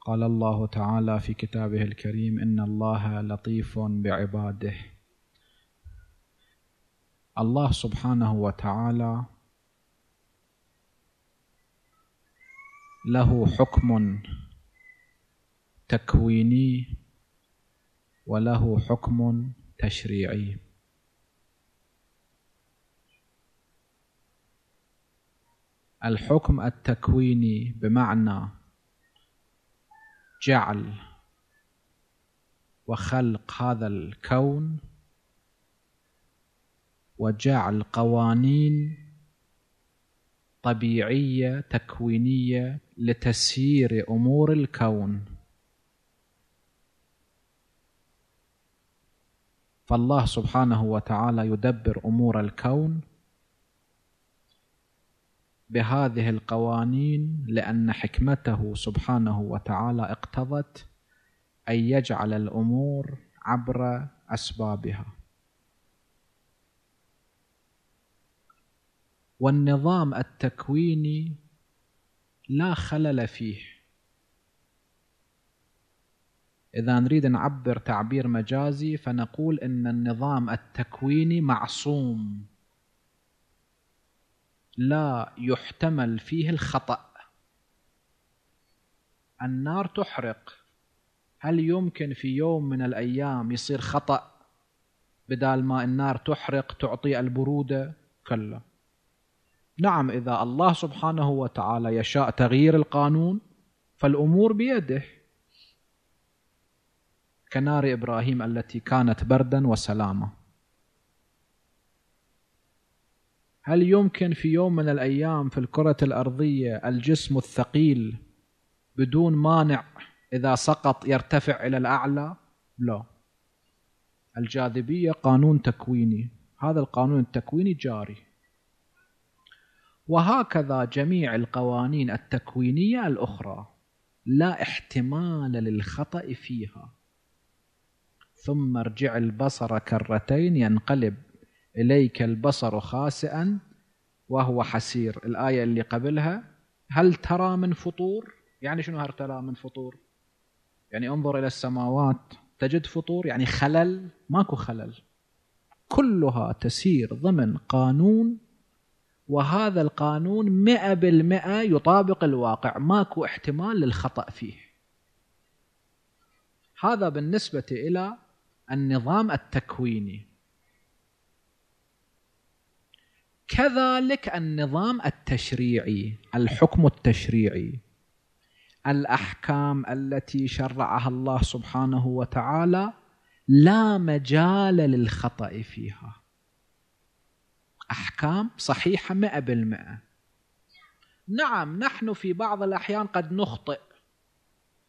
قال الله تعالى في كتابه الكريم ان الله لطيف بعباده الله سبحانه وتعالى له حكم تكويني وله حكم تشريعي الحكم التكويني بمعنى جعل وخلق هذا الكون وجعل قوانين طبيعيه تكوينيه لتسيير امور الكون فالله سبحانه وتعالى يدبر امور الكون بهذه القوانين لأن حكمته سبحانه وتعالى اقتضت أن يجعل الأمور عبر أسبابها والنظام التكويني لا خلل فيه إذا نريد نعبر تعبير مجازي فنقول إن النظام التكويني معصوم لا يحتمل فيه الخطأ النار تحرق هل يمكن في يوم من الأيام يصير خطأ بدال ما النار تحرق تعطي البرودة كلا نعم إذا الله سبحانه وتعالى يشاء تغيير القانون فالأمور بيده كنار إبراهيم التي كانت بردا وسلاما هل يمكن في يوم من الأيام في الكرة الأرضية الجسم الثقيل بدون مانع إذا سقط يرتفع إلى الأعلى؟ لا الجاذبية قانون تكويني هذا القانون التكويني جاري وهكذا جميع القوانين التكوينية الأخرى لا احتمال للخطأ فيها ثم ارجع البصر كرتين ينقلب إليك البصر خاسئا وهو حسير الآية اللي قبلها هل ترى من فطور يعني شنو هل ترى من فطور يعني انظر إلى السماوات تجد فطور يعني خلل ماكو خلل كلها تسير ضمن قانون وهذا القانون مئة بالمئة يطابق الواقع ماكو احتمال للخطأ فيه هذا بالنسبة إلى النظام التكويني كذلك النظام التشريعي الحكم التشريعي الاحكام التي شرعها الله سبحانه وتعالى لا مجال للخطا فيها احكام صحيحه 100% نعم نحن في بعض الاحيان قد نخطئ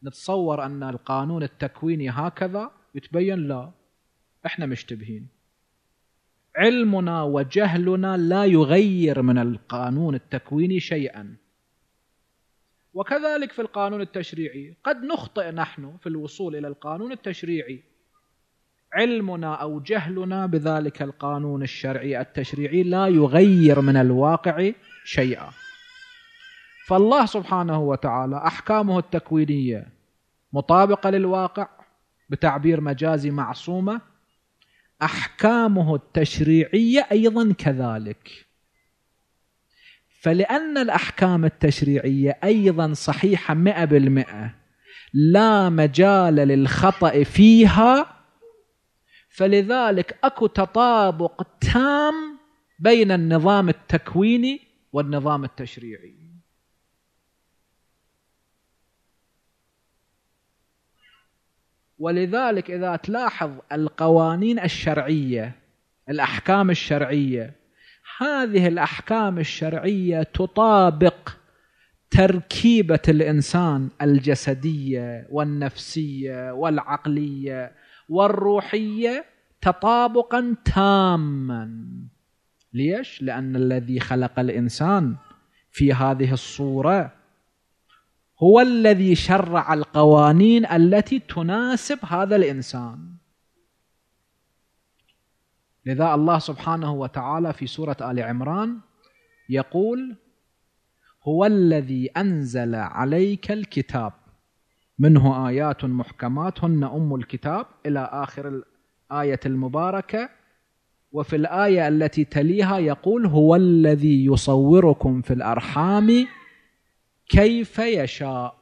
نتصور ان القانون التكويني هكذا يتبين لا احنا مشتبهين علمنا وجهلنا لا يغير من القانون التكويني شيئا وكذلك في القانون التشريعي قد نخطئ نحن في الوصول الى القانون التشريعي علمنا او جهلنا بذلك القانون الشرعي التشريعي لا يغير من الواقع شيئا فالله سبحانه وتعالى احكامه التكوينيه مطابقه للواقع بتعبير مجازي معصومه احكامه التشريعيه ايضا كذلك فلان الاحكام التشريعيه ايضا صحيحه مئه بالمئه لا مجال للخطا فيها فلذلك اكو تطابق تام بين النظام التكويني والنظام التشريعي ولذلك إذا تلاحظ القوانين الشرعية الأحكام الشرعية هذه الأحكام الشرعية تطابق تركيبة الإنسان الجسدية والنفسية والعقلية والروحية تطابقا تاما ليش؟ لأن الذي خلق الإنسان في هذه الصورة هو الذي شرع القوانين التي تناسب هذا الإنسان لذا الله سبحانه وتعالى في سورة آل عمران يقول هو الذي أنزل عليك الكتاب منه آيات محكمات هن أم الكتاب إلى آخر الآية المباركة وفي الآية التي تليها يقول هو الذي يصوركم في الأرحام كيف يشاء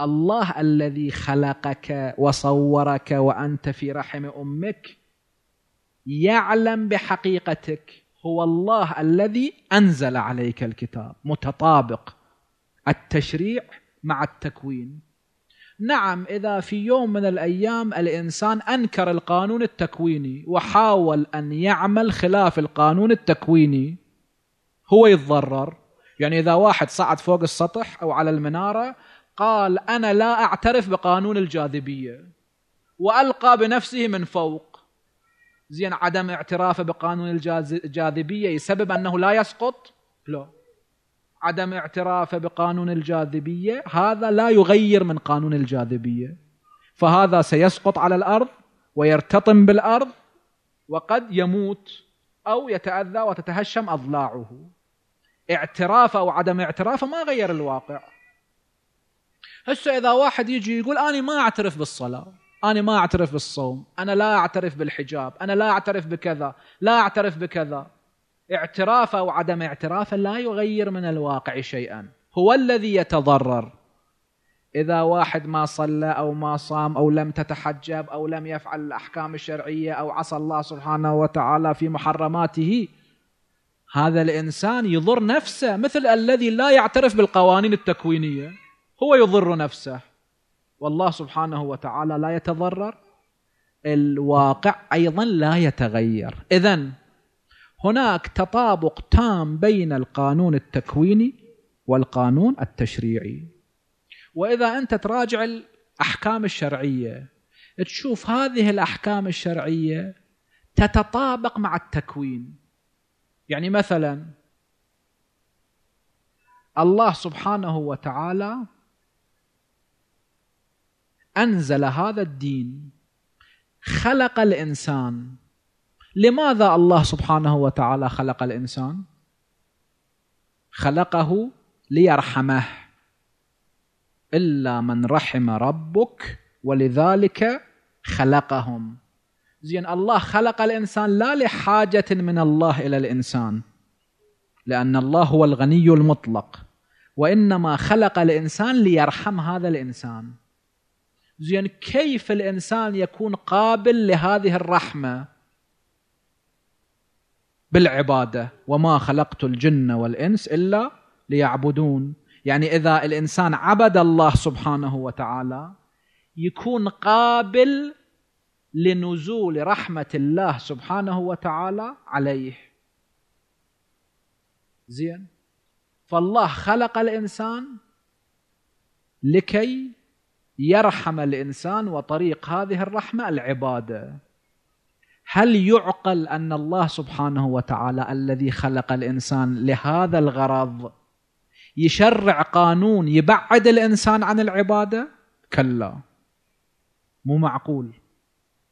الله الذي خلقك وصورك وانت في رحم امك يعلم بحقيقتك هو الله الذي انزل عليك الكتاب متطابق التشريع مع التكوين نعم اذا في يوم من الايام الانسان انكر القانون التكويني وحاول ان يعمل خلاف القانون التكويني هو يتضرر يعني اذا واحد صعد فوق السطح او على المناره قال انا لا اعترف بقانون الجاذبيه والقى بنفسه من فوق زين عدم اعترافه بقانون الجاذبيه يسبب انه لا يسقط لا عدم اعترافه بقانون الجاذبيه هذا لا يغير من قانون الجاذبيه فهذا سيسقط على الارض ويرتطم بالارض وقد يموت او يتاذى وتتهشم اضلاعه اعترافه او عدم اعترافه ما غير الواقع هسه اذا واحد يجي يقول انا ما اعترف بالصلاه انا ما اعترف بالصوم انا لا اعترف بالحجاب انا لا اعترف بكذا لا اعترف بكذا اعترافه او عدم اعترافه لا يغير من الواقع شيئا هو الذي يتضرر اذا واحد ما صلى او ما صام او لم تتحجب او لم يفعل الاحكام الشرعيه او عصى الله سبحانه وتعالى في محرماته هذا الانسان يضر نفسه مثل الذي لا يعترف بالقوانين التكوينيه هو يضر نفسه والله سبحانه وتعالى لا يتضرر الواقع ايضا لا يتغير اذا هناك تطابق تام بين القانون التكويني والقانون التشريعي واذا انت تراجع الاحكام الشرعيه تشوف هذه الاحكام الشرعيه تتطابق مع التكوين يعني مثلا الله سبحانه وتعالى انزل هذا الدين خلق الانسان لماذا الله سبحانه وتعالى خلق الانسان خلقه ليرحمه الا من رحم ربك ولذلك خلقهم زين الله خلق الإنسان لا لحاجة من الله إلى الإنسان لأن الله هو الغني المطلق وإنما خلق الإنسان ليرحم هذا الإنسان زين كيف الإنسان يكون قابل لهذه الرحمة بالعبادة وما خلقت الجن والإنس إلا ليعبدون يعني إذا الإنسان عبد الله سبحانه وتعالى يكون قابل لنزول رحمة الله سبحانه وتعالى عليه زين فالله خلق الإنسان لكي يرحم الإنسان وطريق هذه الرحمة العبادة هل يعقل أن الله سبحانه وتعالى الذي خلق الإنسان لهذا الغرض يشرع قانون يبعد الإنسان عن العبادة؟ كلا مو معقول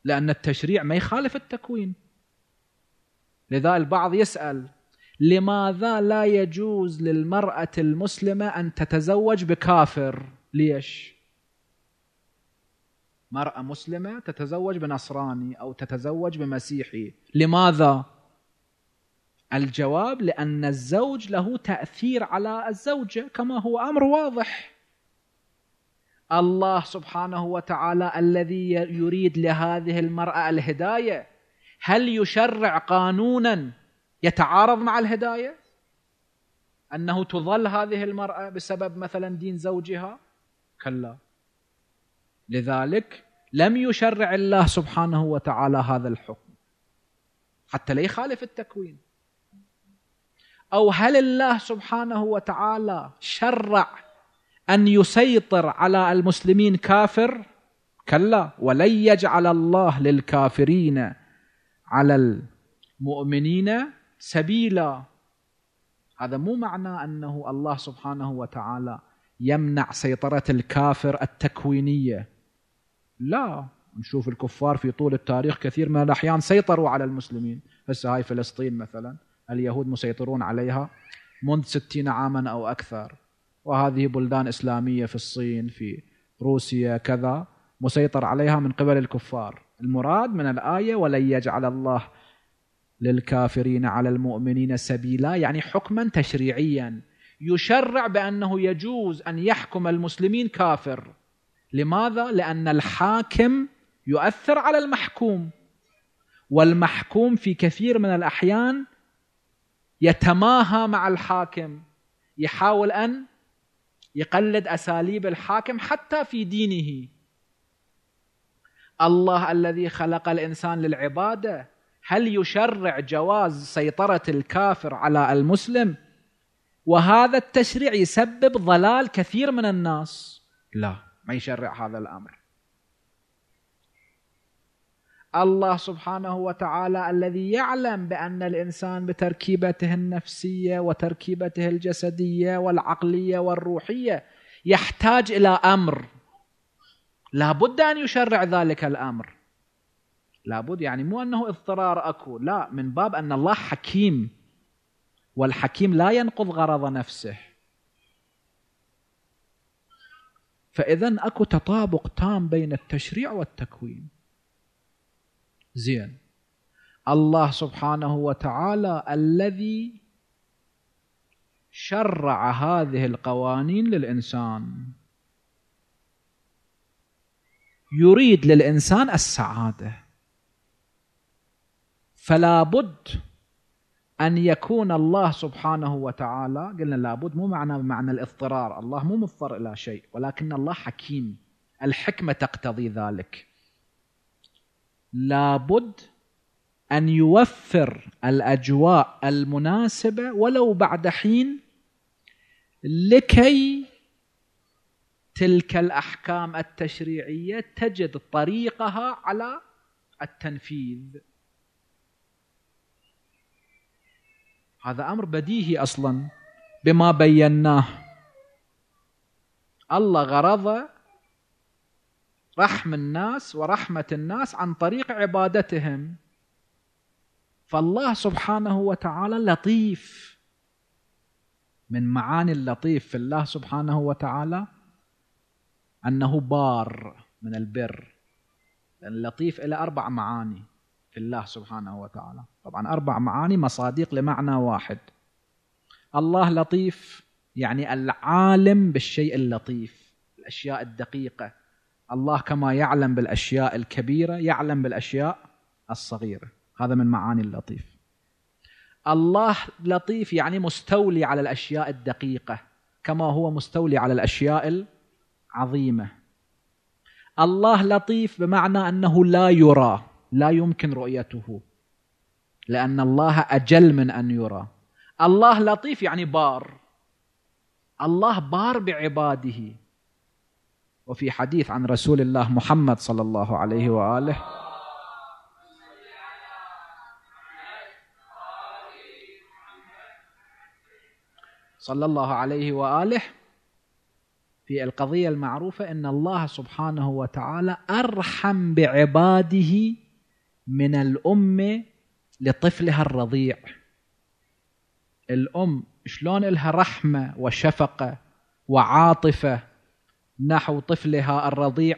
لأن التشريع ما يخالف التكوين لذا البعض يسأل لماذا لا يجوز للمرأة المسلمة أن تتزوج بكافر ليش؟ مرأة مسلمة تتزوج بنصراني أو تتزوج بمسيحي لماذا؟ الجواب لأن الزوج له تأثير على الزوجة كما هو أمر واضح الله سبحانه وتعالى الذي يريد لهذه المرأة الهداية هل يشرع قانونا يتعارض مع الهداية أنه تظل هذه المرأة بسبب مثلا دين زوجها كلا لذلك لم يشرع الله سبحانه وتعالى هذا الحكم حتى لا يخالف التكوين أو هل الله سبحانه وتعالى شرع أن يسيطر على المسلمين كافر كلا ولن يجعل الله للكافرين على المؤمنين سبيلا هذا مو معنى أنه الله سبحانه وتعالى يمنع سيطرة الكافر التكوينية لا نشوف الكفار في طول التاريخ كثير من الأحيان سيطروا على المسلمين هسه هاي فلسطين مثلا اليهود مسيطرون عليها منذ ستين عاما أو أكثر وهذه بلدان اسلاميه في الصين في روسيا كذا مسيطر عليها من قبل الكفار المراد من الايه ولن يجعل الله للكافرين على المؤمنين سبيلا يعني حكما تشريعيا يشرع بانه يجوز ان يحكم المسلمين كافر لماذا لان الحاكم يؤثر على المحكوم والمحكوم في كثير من الاحيان يتماهى مع الحاكم يحاول ان يقلد أساليب الحاكم حتى في دينه الله الذي خلق الإنسان للعبادة هل يشرع جواز سيطرة الكافر على المسلم وهذا التشريع يسبب ضلال كثير من الناس لا ما يشرع هذا الأمر الله سبحانه وتعالى الذي يعلم بان الانسان بتركيبته النفسيه وتركيبته الجسديه والعقليه والروحيه يحتاج الى امر لابد ان يشرع ذلك الامر لابد يعني مو انه اضطرار اكو لا من باب ان الله حكيم والحكيم لا ينقض غرض نفسه فاذا اكو تطابق تام بين التشريع والتكوين زين الله سبحانه وتعالى الذي شرع هذه القوانين للإنسان يريد للإنسان السعادة فلا بد أن يكون الله سبحانه وتعالى قلنا لا بد مو معنى معنى الاضطرار الله مو مضطر إلى شيء ولكن الله حكيم الحكمة تقتضي ذلك لابد أن يوفر الأجواء المناسبة ولو بعد حين لكي تلك الأحكام التشريعية تجد طريقها على التنفيذ هذا أمر بديهي أصلا بما بيناه الله غرضه رحم الناس ورحمة الناس عن طريق عبادتهم فالله سبحانه وتعالى لطيف من معاني اللطيف في الله سبحانه وتعالى أنه بار من البر لأن اللطيف إلى أربع معاني في الله سبحانه وتعالى طبعا أربع معاني مصادق لمعنى واحد الله لطيف يعني العالم بالشيء اللطيف الأشياء الدقيقة الله كما يعلم بالاشياء الكبيره يعلم بالاشياء الصغيره هذا من معاني اللطيف الله لطيف يعني مستولي على الاشياء الدقيقه كما هو مستولي على الاشياء العظيمه الله لطيف بمعنى انه لا يرى لا يمكن رؤيته لان الله اجل من ان يرى الله لطيف يعني بار الله بار بعباده وفي حديث عن رسول الله محمد صلى الله عليه واله صلى الله عليه واله في القضيه المعروفه ان الله سبحانه وتعالى ارحم بعباده من الام لطفلها الرضيع الام شلون لها رحمه وشفقه وعاطفه نحو طفلها الرضيع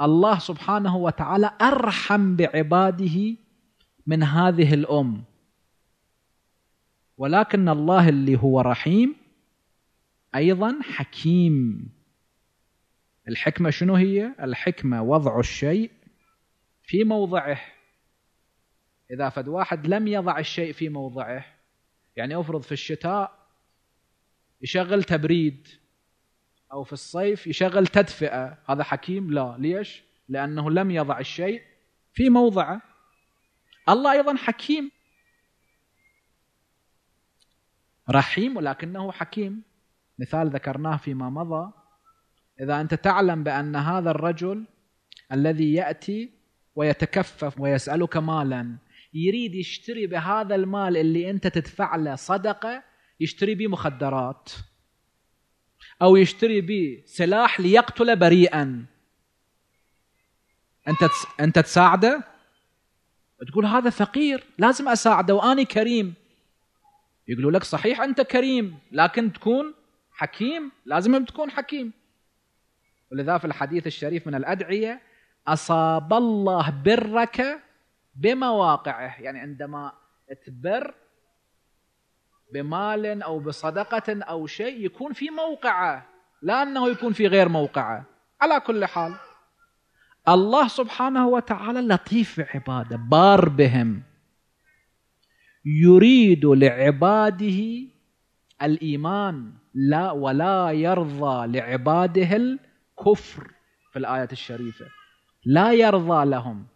الله سبحانه وتعالى أرحم بعباده من هذه الأم ولكن الله اللي هو رحيم أيضا حكيم الحكمة شنو هي؟ الحكمة وضع الشيء في موضعه إذا فد واحد لم يضع الشيء في موضعه يعني أفرض في الشتاء يشغل تبريد أو في الصيف يشغل تدفئة هذا حكيم لا ليش لأنه لم يضع الشيء في موضعه الله أيضا حكيم رحيم ولكنه حكيم مثال ذكرناه فيما مضى إذا أنت تعلم بأن هذا الرجل الذي يأتي ويتكفف ويسألك مالا يريد يشتري بهذا المال اللي أنت تدفع له صدقة يشتري به مخدرات أو يشتري به سلاح ليقتل بريئا أنت أنت تساعده تقول هذا فقير لازم أساعده وأنا كريم يقولوا لك صحيح أنت كريم لكن تكون حكيم لازم تكون حكيم ولذا في الحديث الشريف من الأدعية أصاب الله برك بمواقعه يعني عندما تبر بمال أو بصدقة أو شيء يكون في موقعه لا أنه يكون في غير موقعه على كل حال الله سبحانه وتعالى لطيف بعباده بار بهم يريد لعباده الإيمان لا ولا يرضى لعباده الكفر في الآية الشريفة لا يرضى لهم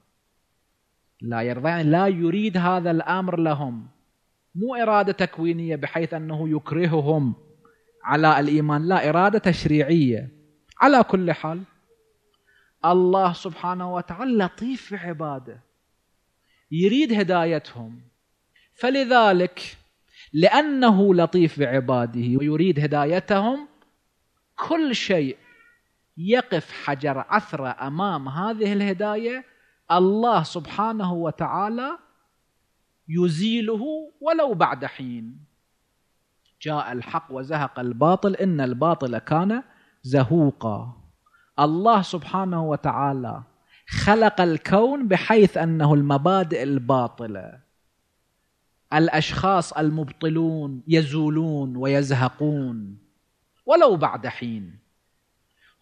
لا يرضى يعني لا يريد هذا الأمر لهم مو إرادة تكوينية بحيث أنه يكرههم على الإيمان لا إرادة تشريعية على كل حال الله سبحانه وتعالى لطيف في عباده يريد هدايتهم فلذلك لأنه لطيف بعباده ويريد هدايتهم كل شيء يقف حجر عثرة أمام هذه الهداية الله سبحانه وتعالى يزيله ولو بعد حين جاء الحق وزهق الباطل ان الباطل كان زهوقا الله سبحانه وتعالى خلق الكون بحيث انه المبادئ الباطله الاشخاص المبطلون يزولون ويزهقون ولو بعد حين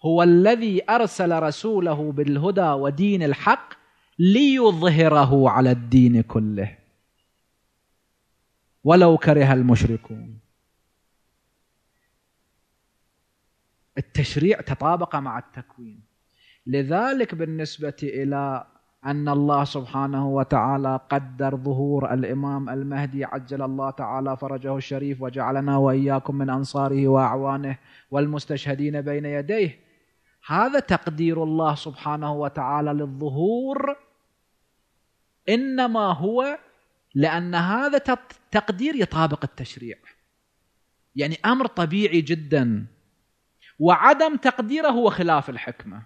هو الذي ارسل رسوله بالهدى ودين الحق ليظهره على الدين كله ولو كره المشركون التشريع تطابق مع التكوين لذلك بالنسبة إلى أن الله سبحانه وتعالى قدر ظهور الإمام المهدي عجل الله تعالى فرجه الشريف وجعلنا وإياكم من أنصاره وأعوانه والمستشهدين بين يديه هذا تقدير الله سبحانه وتعالى للظهور إنما هو لأن هذا تقدير يطابق التشريع يعني أمر طبيعي جدا وعدم تقديره هو خلاف الحكمة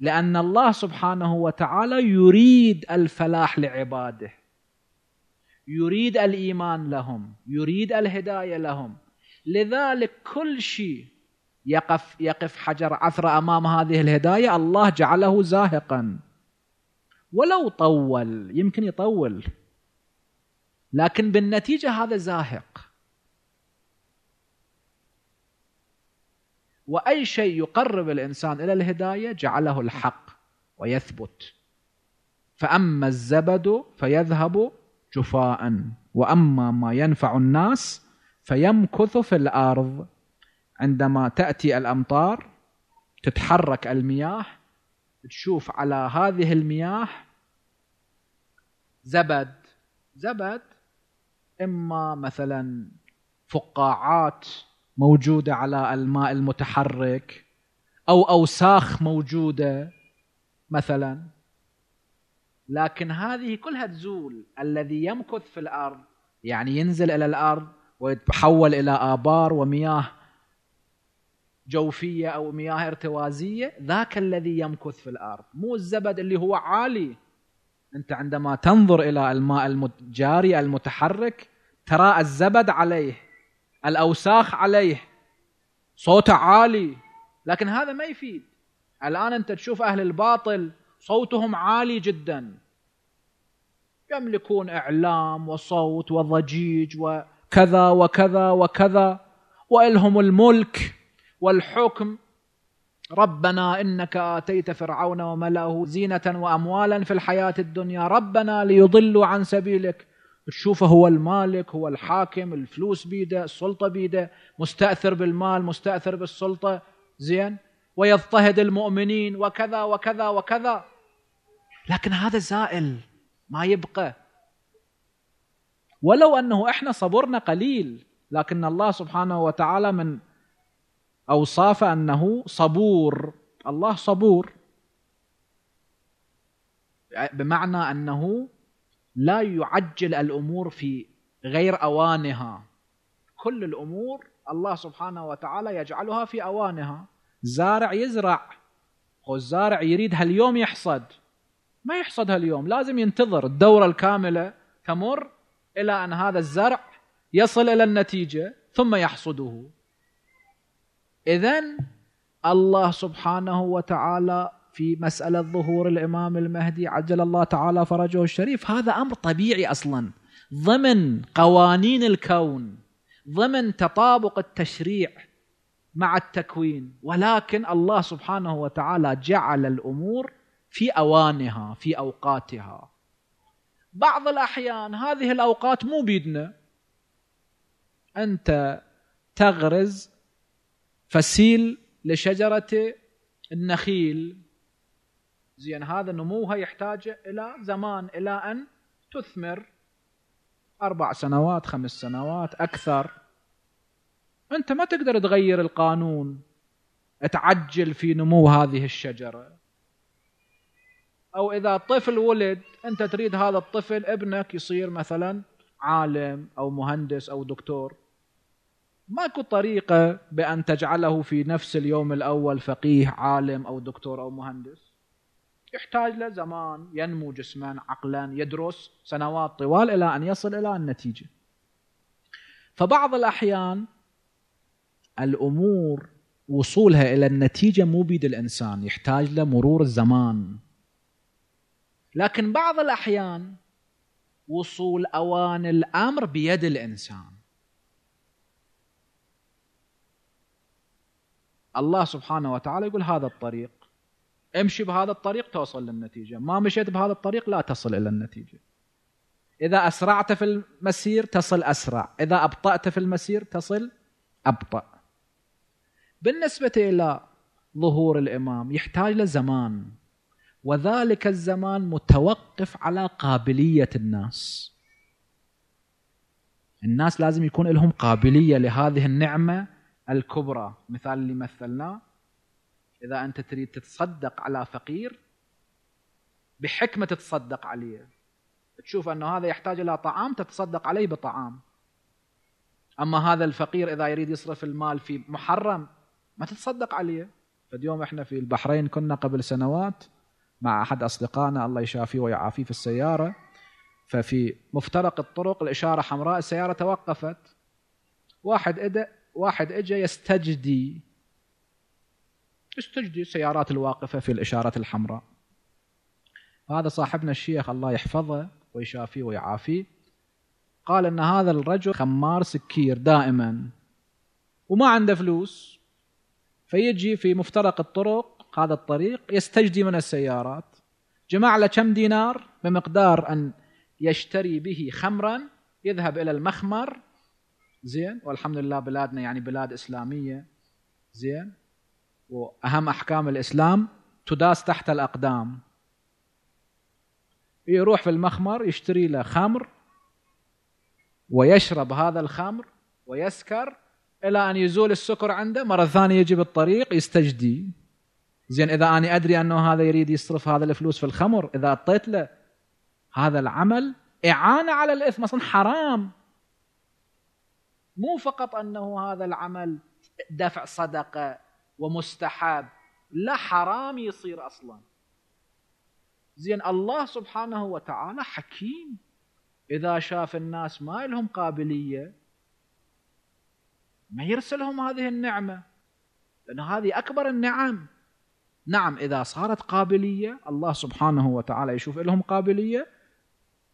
لأن الله سبحانه وتعالى يريد الفلاح لعباده يريد الإيمان لهم يريد الهداية لهم لذلك كل شيء يقف يقف حجر عثرة أمام هذه الهداية الله جعله زاهقا ولو طول يمكن يطول لكن بالنتيجه هذا زاهق واي شيء يقرب الانسان الى الهدايه جعله الحق ويثبت فاما الزبد فيذهب جفاء واما ما ينفع الناس فيمكث في الارض عندما تاتي الامطار تتحرك المياه تشوف على هذه المياه زبد زبد اما مثلا فقاعات موجوده على الماء المتحرك او اوساخ موجوده مثلا لكن هذه كلها تزول الذي يمكث في الارض يعني ينزل الى الارض ويتحول الى ابار ومياه جوفيه او مياه ارتوازيه ذاك الذي يمكث في الارض مو الزبد اللي هو عالي أنت عندما تنظر إلى الماء الجاري المتحرك ترى الزبد عليه الأوساخ عليه صوته عالي لكن هذا ما يفيد الآن أنت تشوف أهل الباطل صوتهم عالي جدا يملكون إعلام وصوت وضجيج وكذا وكذا وكذا وإلهم الملك والحكم ربنا انك اتيت فرعون وملأه زينه واموالا في الحياه الدنيا ربنا ليضلوا عن سبيلك تشوفه هو المالك هو الحاكم الفلوس بيده السلطه بيده مستاثر بالمال مستاثر بالسلطه زين ويضطهد المؤمنين وكذا وكذا وكذا لكن هذا زائل ما يبقى ولو انه احنا صبرنا قليل لكن الله سبحانه وتعالى من أوصاف أنه صبور الله صبور بمعنى أنه لا يعجل الأمور في غير أوانها كل الأمور الله سبحانه وتعالى يجعلها في أوانها زارع يزرع الزارع يريد هاليوم يحصد ما يحصد هاليوم لازم ينتظر الدورة الكاملة تمر إلى أن هذا الزرع يصل إلى النتيجة ثم يحصده إذا الله سبحانه وتعالى في مسألة ظهور الإمام المهدي عجل الله تعالى فرجه الشريف هذا أمر طبيعي أصلا ضمن قوانين الكون ضمن تطابق التشريع مع التكوين ولكن الله سبحانه وتعالى جعل الأمور في أوانها في أوقاتها بعض الأحيان هذه الأوقات مو بيدنا أنت تغرز فسيل لشجرة النخيل زين هذا نموها يحتاج إلى زمان إلى أن تثمر أربع سنوات خمس سنوات أكثر أنت ما تقدر تغير القانون تعجل في نمو هذه الشجرة أو إذا طفل ولد أنت تريد هذا الطفل ابنك يصير مثلا عالم أو مهندس أو دكتور ماكو طريقة بأن تجعله في نفس اليوم الأول فقيه عالم أو دكتور أو مهندس يحتاج له زمان ينمو جسما عقلا يدرس سنوات طوال إلى أن يصل إلى النتيجة فبعض الأحيان الأمور وصولها إلى النتيجة مو بيد الإنسان يحتاج له مرور الزمان لكن بعض الأحيان وصول أوان الأمر بيد الإنسان الله سبحانه وتعالى يقول هذا الطريق امشي بهذا الطريق توصل للنتيجة ما مشيت بهذا الطريق لا تصل إلى النتيجة إذا أسرعت في المسير تصل أسرع إذا أبطأت في المسير تصل أبطأ بالنسبة إلى ظهور الإمام يحتاج لزمان وذلك الزمان متوقف على قابلية الناس الناس لازم يكون لهم قابلية لهذه النعمة الكبرى مثال اللي مثلناه إذا أنت تريد تتصدق على فقير بحكمة تتصدق عليه تشوف أنه هذا يحتاج إلى طعام تتصدق عليه بطعام أما هذا الفقير إذا يريد يصرف المال في محرم ما تتصدق عليه فاليوم إحنا في البحرين كنا قبل سنوات مع أحد أصدقائنا الله يشافيه ويعافيه في السيارة ففي مفترق الطرق الإشارة حمراء السيارة توقفت واحد إدى واحد اجى يستجدي يستجدي السيارات الواقفه في الاشارات الحمراء هذا صاحبنا الشيخ الله يحفظه ويشافيه ويعافيه قال ان هذا الرجل خمار سكير دائما وما عنده فلوس فيجي في مفترق الطرق هذا الطريق يستجدي من السيارات جمع له كم دينار بمقدار ان يشتري به خمرا يذهب الى المخمر زين والحمد لله بلادنا يعني بلاد اسلاميه زين واهم احكام الاسلام تداس تحت الاقدام يروح في المخمر يشتري له خمر ويشرب هذا الخمر ويسكر الى ان يزول السكر عنده مره ثانيه يجي بالطريق يستجدي زين اذا انا ادري انه هذا يريد يصرف هذا الفلوس في الخمر اذا اعطيت له هذا العمل اعانه على الاثم اصلا حرام مو فقط انه هذا العمل دفع صدقه ومستحب لا حرام يصير اصلا زين الله سبحانه وتعالى حكيم اذا شاف الناس ما لهم قابليه ما يرسلهم هذه النعمه لان هذه اكبر النعم نعم اذا صارت قابليه الله سبحانه وتعالى يشوف لهم قابليه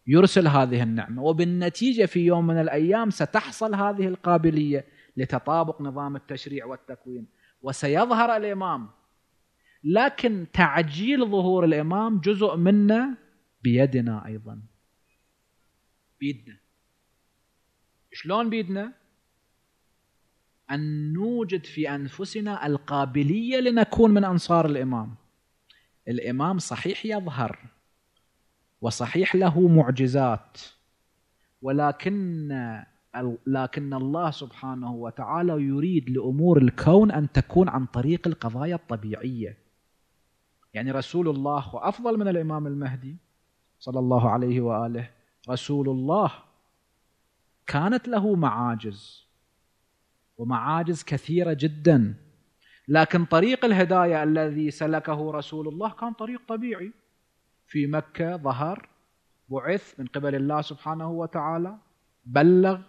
يرسل هذه النعمه وبالنتيجه في يوم من الايام ستحصل هذه القابليه لتطابق نظام التشريع والتكوين وسيظهر الامام لكن تعجيل ظهور الامام جزء منا بيدنا ايضا بيدنا شلون بيدنا ان نوجد في انفسنا القابليه لنكون من انصار الامام الامام صحيح يظهر وصحيح له معجزات ولكن لكن الله سبحانه وتعالى يريد لامور الكون ان تكون عن طريق القضايا الطبيعيه. يعني رسول الله وافضل من الامام المهدي صلى الله عليه واله، رسول الله كانت له معاجز ومعاجز كثيره جدا لكن طريق الهدايه الذي سلكه رسول الله كان طريق طبيعي في مكة ظهر بعث من قبل الله سبحانه وتعالى بلغ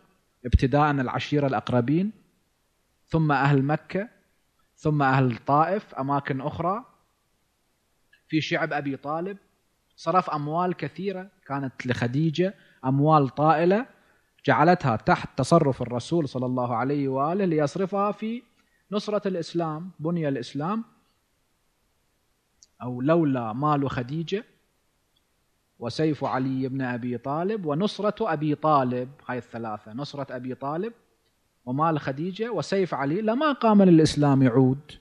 ابتداء العشيرة الأقربين ثم أهل مكة ثم أهل الطائف أماكن أخرى في شعب أبي طالب صرف أموال كثيرة كانت لخديجة أموال طائلة جعلتها تحت تصرف الرسول صلى الله عليه وآله ليصرفها في نصرة الإسلام بني الإسلام أو لولا مال خديجة وسيف علي بن أبي طالب ونصرة أبي طالب هاي الثلاثة نصرة أبي طالب ومال خديجة وسيف علي لما قام للإسلام يعود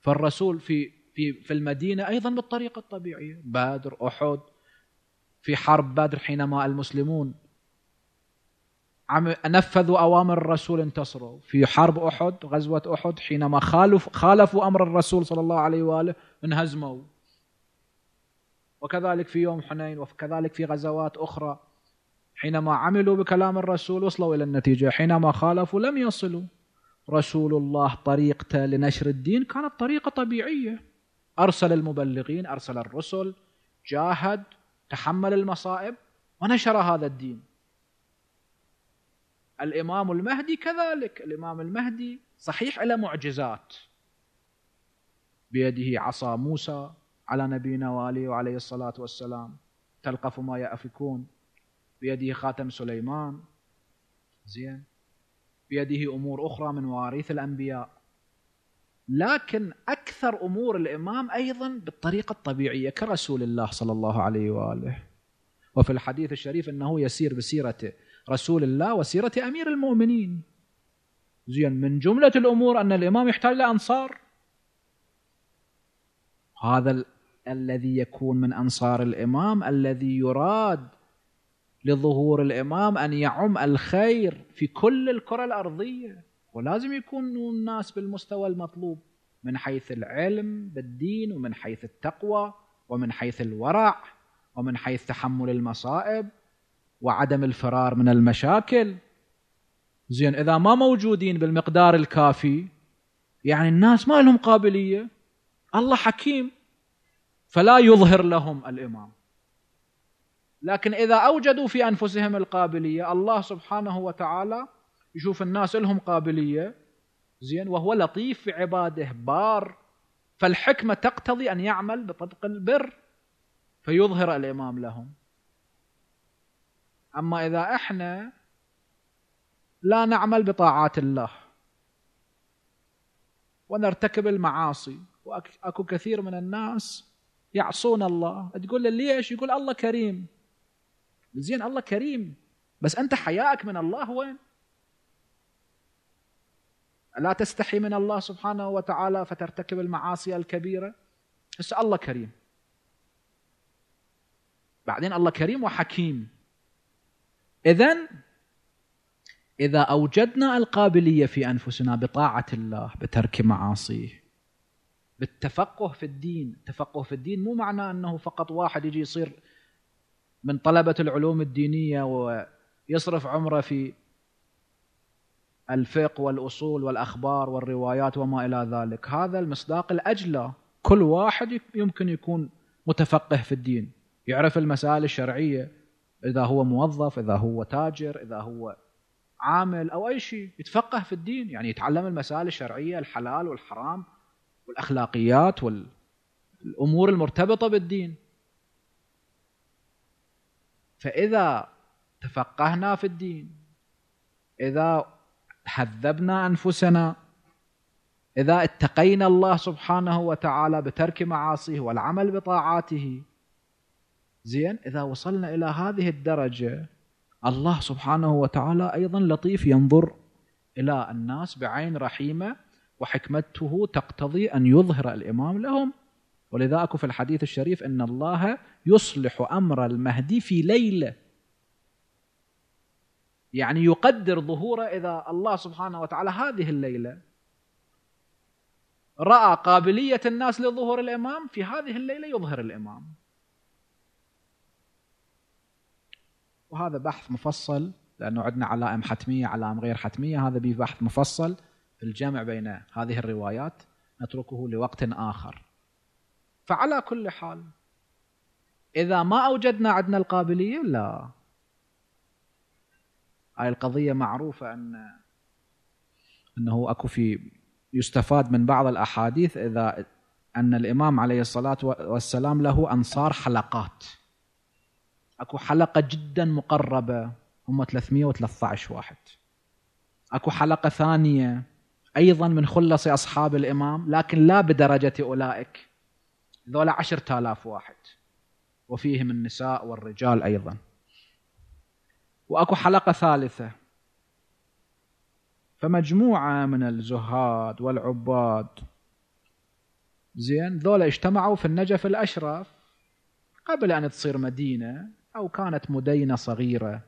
فالرسول في في في المدينة أيضا بالطريقة الطبيعية بدر أحد في حرب بدر حينما المسلمون عم نفذوا اوامر الرسول انتصروا في حرب احد غزوه احد حينما خالف خالفوا امر الرسول صلى الله عليه واله انهزموا وكذلك في يوم حنين وكذلك في غزوات اخرى حينما عملوا بكلام الرسول وصلوا الى النتيجه حينما خالفوا لم يصلوا رسول الله طريقته لنشر الدين كانت طريقه طبيعيه ارسل المبلغين ارسل الرسل جاهد تحمل المصائب ونشر هذا الدين الإمام المهدي كذلك الإمام المهدي صحيح الى معجزات بيده عصا موسى على نبينا وآله وعليه الصلاة والسلام تلقف ما يأفكون بيده خاتم سليمان زين بيده أمور أخرى من مواريث الأنبياء لكن أكثر أمور الإمام أيضا بالطريقة الطبيعية كرسول الله صلى الله عليه وآله وفي الحديث الشريف أنه يسير بسيرة رسول الله وسيرة أمير المؤمنين زين من جملة الأمور أن الإمام يحتاج لأنصار هذا ال الذي يكون من أنصار الإمام الذي يراد لظهور الإمام أن يعم الخير في كل الكرة الأرضية ولازم يكونوا الناس بالمستوى المطلوب من حيث العلم بالدين ومن حيث التقوى ومن حيث الورع ومن حيث تحمل المصائب وعدم الفرار من المشاكل زين اذا ما موجودين بالمقدار الكافي يعني الناس ما لهم قابليه الله حكيم فلا يظهر لهم الامام لكن اذا اوجدوا في انفسهم القابليه الله سبحانه وتعالى يشوف الناس لهم قابليه زين وهو لطيف في عباده بار فالحكمه تقتضي ان يعمل بطبق البر فيظهر الإمام لهم أما إذا إحنا لا نعمل بطاعات الله ونرتكب المعاصي وأكو كثير من الناس يعصون الله تقول له ليش يقول الله كريم زين الله كريم بس أنت حياك من الله وين ألا تستحي من الله سبحانه وتعالى فترتكب المعاصي الكبيرة هسه الله كريم بعدين الله كريم وحكيم إذا إذا أوجدنا القابلية في أنفسنا بطاعة الله بترك معاصيه بالتفقه في الدين التفقه في الدين مو معنى أنه فقط واحد يجي يصير من طلبة العلوم الدينية ويصرف عمره في الفقه والأصول والأخبار والروايات وما إلى ذلك هذا المصداق الأجلى كل واحد يمكن يكون متفقه في الدين يعرف المسائل الشرعية إذا هو موظف إذا هو تاجر إذا هو عامل أو أي شيء يتفقه في الدين يعني يتعلم المسائل الشرعية الحلال والحرام والأخلاقيات والأمور المرتبطة بالدين فإذا تفقهنا في الدين إذا حذبنا أنفسنا إذا اتقينا الله سبحانه وتعالى بترك معاصيه والعمل بطاعاته زين إذا وصلنا إلى هذه الدرجة الله سبحانه وتعالى أيضا لطيف ينظر إلى الناس بعين رحيمة وحكمته تقتضي أن يظهر الإمام لهم ولذا أكو في الحديث الشريف أن الله يصلح أمر المهدي في ليلة يعني يقدر ظهوره إذا الله سبحانه وتعالى هذه الليلة رأى قابلية الناس لظهور الإمام في هذه الليلة يظهر الإمام وهذا بحث مفصل لانه عندنا علائم حتميه علائم غير حتميه هذا به بحث مفصل في الجمع بين هذه الروايات نتركه لوقت اخر فعلى كل حال اذا ما اوجدنا عندنا القابليه لا هاي القضيه معروفه ان انه اكو في يستفاد من بعض الاحاديث اذا ان الامام عليه الصلاه والسلام له انصار حلقات اكو حلقه جدا مقربه هم 313 واحد اكو حلقه ثانيه ايضا من خلص اصحاب الامام لكن لا بدرجه اولئك ذولا 10000 واحد وفيهم النساء والرجال ايضا واكو حلقه ثالثه فمجموعه من الزهاد والعباد زين ذولا اجتمعوا في النجف الاشرف قبل ان تصير مدينه أو كانت مدينة صغيرة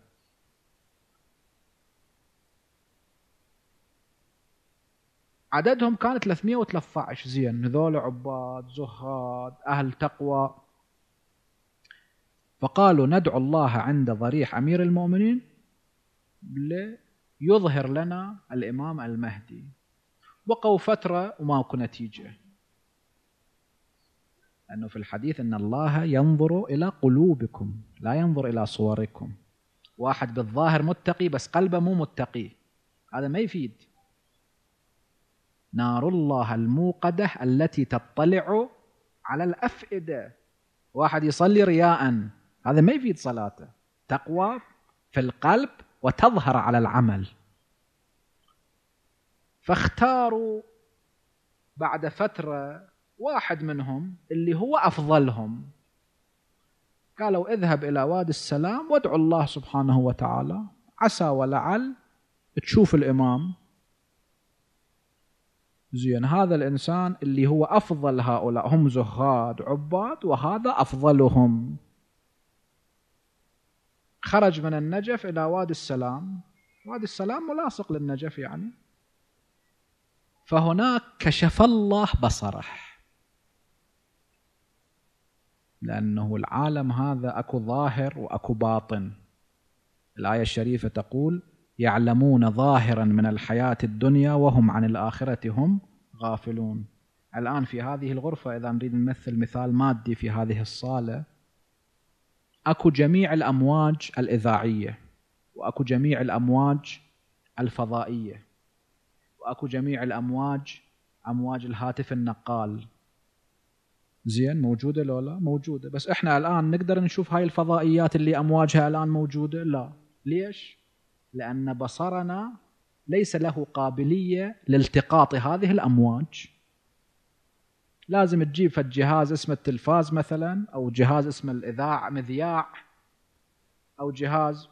عددهم كان 313 زين هذول عباد زهاد أهل تقوى فقالوا ندعو الله عند ضريح أمير المؤمنين ليظهر لنا الإمام المهدي بقوا فترة وماكو نتيجة أنه في الحديث أن الله ينظر إلى قلوبكم لا ينظر إلى صوركم واحد بالظاهر متقي بس قلبه مو متقي هذا ما يفيد نار الله الموقدة التي تطلع على الأفئدة واحد يصلي رياء هذا ما يفيد صلاته تقوى في القلب وتظهر على العمل فاختاروا بعد فترة واحد منهم اللي هو أفضلهم قالوا اذهب إلى وادي السلام وادعو الله سبحانه وتعالى عسى ولعل تشوف الإمام زين هذا الإنسان اللي هو أفضل هؤلاء هم زهاد عباد وهذا أفضلهم خرج من النجف إلى وادي السلام وادي السلام ملاصق للنجف يعني فهناك كشف الله بصره لأنه العالم هذا أكو ظاهر وأكو باطن الآية الشريفة تقول يعلمون ظاهرا من الحياة الدنيا وهم عن الآخرة هم غافلون الآن في هذه الغرفة إذا نريد نمثل مثال مادي في هذه الصالة أكو جميع الأمواج الإذاعية وأكو جميع الأمواج الفضائية وأكو جميع الأمواج أمواج الهاتف النقال زين موجوده لو لا موجوده بس احنا الان نقدر نشوف هاي الفضائيات اللي امواجها الان موجوده لا ليش لان بصرنا ليس له قابليه لالتقاط هذه الامواج لازم تجيب فالجهاز جهاز اسمه التلفاز مثلا او جهاز اسمه الاذاع مذياع او جهاز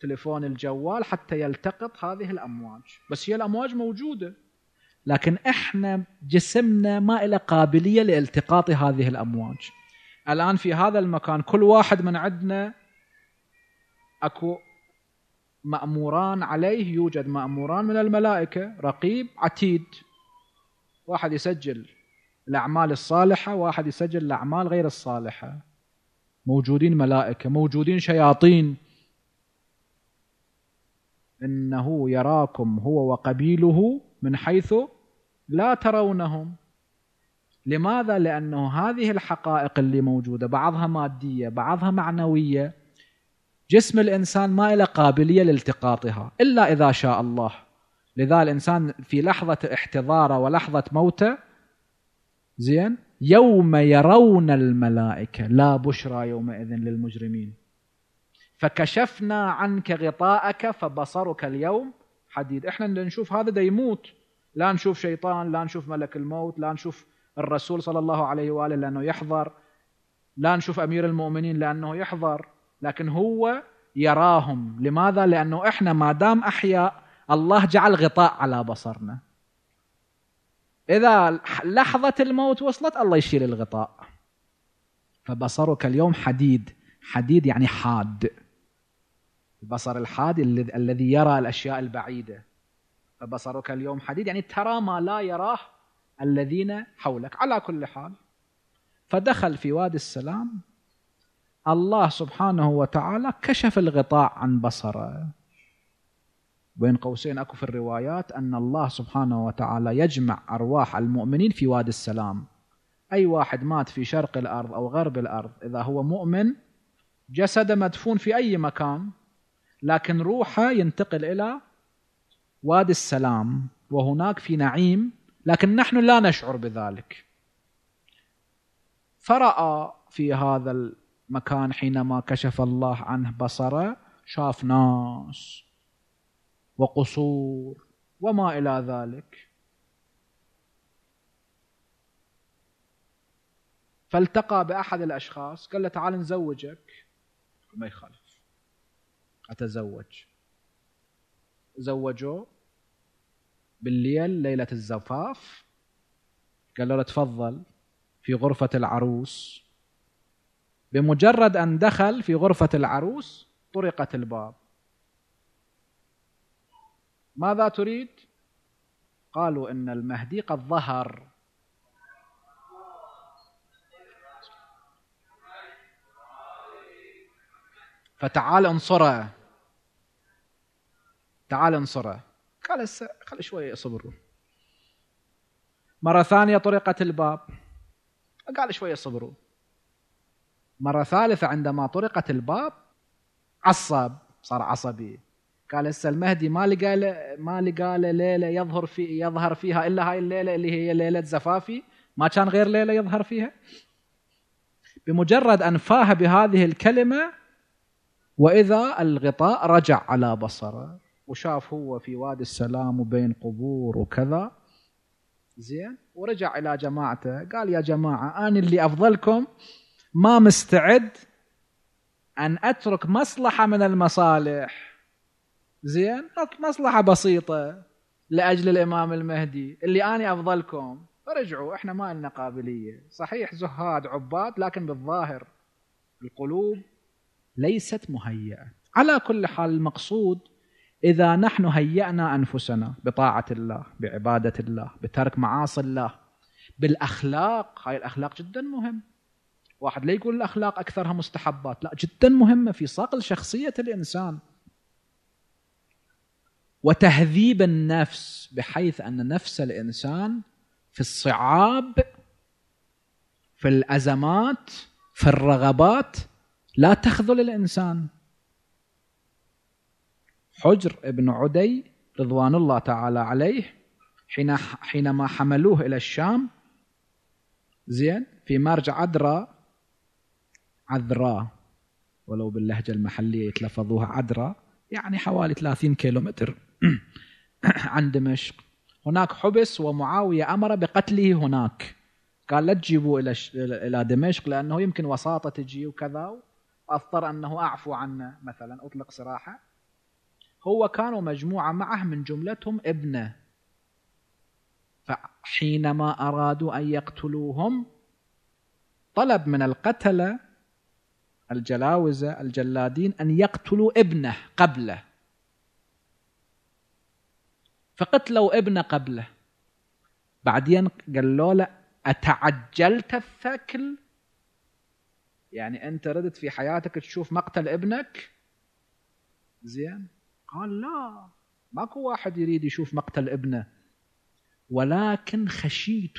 تليفون الجوال حتى يلتقط هذه الامواج بس هي الامواج موجوده لكن احنا جسمنا ما له قابليه لالتقاط هذه الامواج. الان في هذا المكان كل واحد من عندنا اكو مأموران عليه يوجد مأموران من الملائكة رقيب عتيد واحد يسجل الأعمال الصالحة واحد يسجل الأعمال غير الصالحة موجودين ملائكة موجودين شياطين إنه يراكم هو وقبيله من حيث لا ترونهم لماذا؟ لأنه هذه الحقائق اللي موجودة بعضها مادية بعضها معنوية جسم الإنسان ما له قابلية لالتقاطها إلا إذا شاء الله لذا الإنسان في لحظة احتضاره ولحظة موته زين يوم يرون الملائكة لا بشرى يومئذ للمجرمين فكشفنا عنك غطاءك فبصرك اليوم حديد احنا نشوف هذا دا يموت لا نشوف شيطان لا نشوف ملك الموت لا نشوف الرسول صلى الله عليه وآله لأنه يحضر لا نشوف أمير المؤمنين لأنه يحضر لكن هو يراهم لماذا؟ لأنه إحنا ما دام أحياء الله جعل غطاء على بصرنا إذا لحظة الموت وصلت الله يشيل الغطاء فبصرك اليوم حديد حديد يعني حاد البصر الحاد الذي يرى الأشياء البعيدة فبصرك اليوم حديد يعني ترى ما لا يراه الذين حولك على كل حال فدخل في وادي السلام الله سبحانه وتعالى كشف الغطاء عن بصره بين قوسين اكو في الروايات ان الله سبحانه وتعالى يجمع ارواح المؤمنين في وادي السلام اي واحد مات في شرق الارض او غرب الارض اذا هو مؤمن جسده مدفون في اي مكان لكن روحه ينتقل الى وادي السلام وهناك في نعيم لكن نحن لا نشعر بذلك فراى في هذا المكان حينما كشف الله عنه بصره شاف ناس وقصور وما الى ذلك فالتقى باحد الاشخاص قال له تعال نزوجك ما يخالف اتزوج زوجوه بالليل ليلة الزفاف قالوا له تفضل في غرفة العروس بمجرد أن دخل في غرفة العروس طرقت الباب ماذا تريد؟ قالوا إن المهدي قد ظهر فتعال انصره تعال انصره قال هسه خلي شوي اصبر مرة ثانية طرقت الباب قال شوية اصبروا مرة ثالثة عندما طرقت الباب عصب صار عصبي قال هسه المهدي ما لقى له ما لقى له ليله يظهر في يظهر فيها الا هاي الليله اللي هي ليله زفافي ما كان غير ليله يظهر فيها بمجرد ان فاه بهذه الكلمه واذا الغطاء رجع على بصره وشاف هو في وادي السلام وبين قبور وكذا زين ورجع الى جماعته قال يا جماعه انا اللي افضلكم ما مستعد ان اترك مصلحه من المصالح زين مصلحه بسيطه لاجل الامام المهدي اللي انا افضلكم فرجعوا احنا ما لنا قابليه صحيح زهاد عباد لكن بالظاهر القلوب ليست مهيئه على كل حال المقصود إذا نحن هيأنا أنفسنا بطاعة الله بعبادة الله بترك معاصي الله بالأخلاق هاي الأخلاق جدا مهم واحد لا يقول الأخلاق أكثرها مستحبات لا جدا مهمة في صقل شخصية الإنسان وتهذيب النفس بحيث أن نفس الإنسان في الصعاب في الأزمات في الرغبات لا تخذل الإنسان حجر بن عدي رضوان الله تعالى عليه حين حينما حملوه إلى الشام زين في مرج عذراء عذراء ولو باللهجة المحلية يتلفظوها عذراء يعني حوالي 30 كيلومتر عن دمشق هناك حبس ومعاوية أمر بقتله هناك قال لا تجيبوا إلى إلى دمشق لأنه يمكن وساطة تجي وكذا أضطر أنه أعفو عنه مثلا أطلق سراحه هو كانوا مجموعة معه من جملتهم ابنه فحينما أرادوا أن يقتلوهم طلب من القتلة الجلاوزة الجلادين أن يقتلوا ابنه قبله فقتلوا ابنه قبله بعدين قالوا له أتعجلت الثكل يعني أنت ردت في حياتك تشوف مقتل ابنك زين قال لا ماكو واحد يريد يشوف مقتل ابنه ولكن خشيت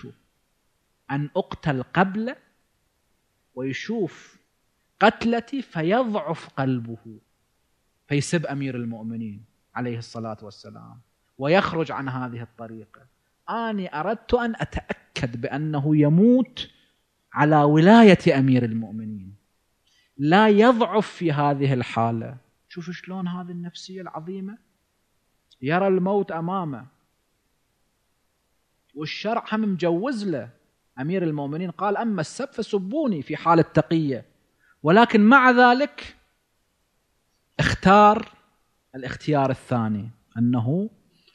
أن أقتل قبله ويشوف قتلتي فيضعف قلبه فيسب أمير المؤمنين عليه الصلاة والسلام ويخرج عن هذه الطريقة أني أردت أن أتأكد بأنه يموت على ولاية أمير المؤمنين لا يضعف في هذه الحالة شوف شلون هذه النفسية العظيمة يرى الموت أمامه والشرع هم مجوز له أمير المؤمنين قال أما السب فسبوني في حال التقية ولكن مع ذلك اختار الاختيار الثاني أنه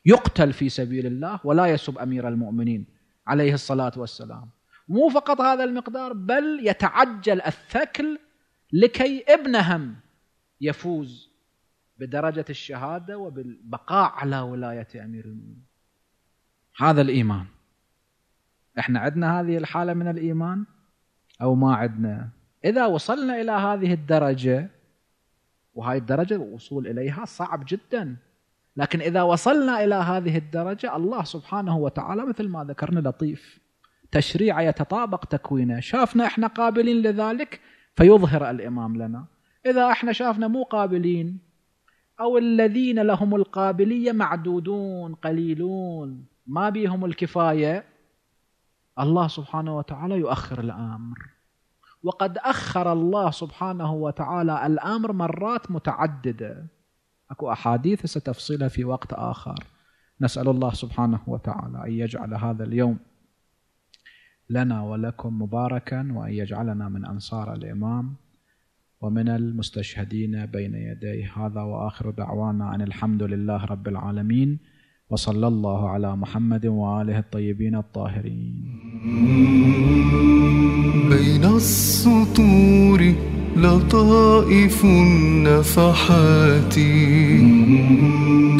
يقتل في سبيل الله ولا يسب أمير المؤمنين عليه الصلاة والسلام مو فقط هذا المقدار بل يتعجل الثكل لكي ابنهم يفوز بدرجة الشهادة وبالبقاء على ولاية أمير المؤمنين هذا الإيمان احنا عندنا هذه الحالة من الإيمان أو ما عندنا إذا وصلنا إلى هذه الدرجة وهاي الدرجة الوصول إليها صعب جدا لكن إذا وصلنا إلى هذه الدرجة الله سبحانه وتعالى مثل ما ذكرنا لطيف تشريع يتطابق تكوينه شافنا إحنا قابلين لذلك فيظهر الإمام لنا إذا احنا شافنا مو قابلين أو الذين لهم القابلية معدودون قليلون ما بيهم الكفاية الله سبحانه وتعالى يؤخر الأمر وقد أخر الله سبحانه وتعالى الأمر مرات متعددة أكو أحاديث ستفصلها في وقت آخر نسأل الله سبحانه وتعالى أن يجعل هذا اليوم لنا ولكم مباركا وأن يجعلنا من أنصار الإمام ومن المستشهدين بين يدي هذا واخر دعوانا ان الحمد لله رب العالمين وصلى الله على محمد واله الطيبين الطاهرين. بين السطور لطائف النفحات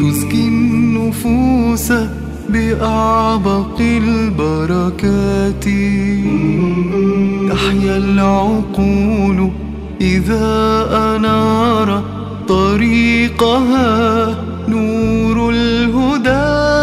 تزكي النفوس بأعبق البركات تحيا العقول إذا أنار طريقها نور الهدى